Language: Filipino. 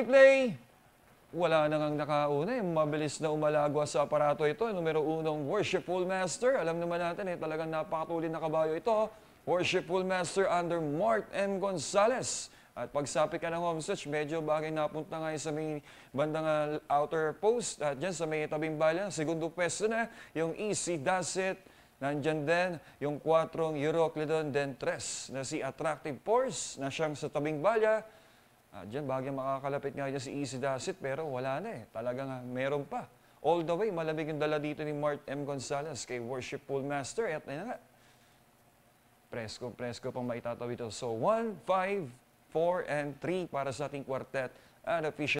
play. Wala nang ang nakauna. Yung mabilis na umalagwa sa aparato ito. Numero unong Worshipful Master. Alam naman natin, eh, talagang napakatulid na kabayo ito. Worshipful Master under Mark M. Gonzalez. At pagsapit ka ng home stretch, medyo bagay napunta nga sa may bandang ah, outer post. At dyan sa may tabing balan, segundo peso na, yung Easy Does It. Nandyan din yung 4 Euroclidon, Dentress na si Attractive Force na siyang sa tabing balya. Uh, ah, diyan, bagay makakalapit nga dyan si Easy Dacit, pero wala na eh. Talaga nga, ah, meron pa. All the way, malamig yung dala dito ni Mart M. Gonzalez kay Worshipful Master. At na nga, presko-presko pang maitatawid ito. So, 1, 5, 4, and 3 para sa ating quartet. And official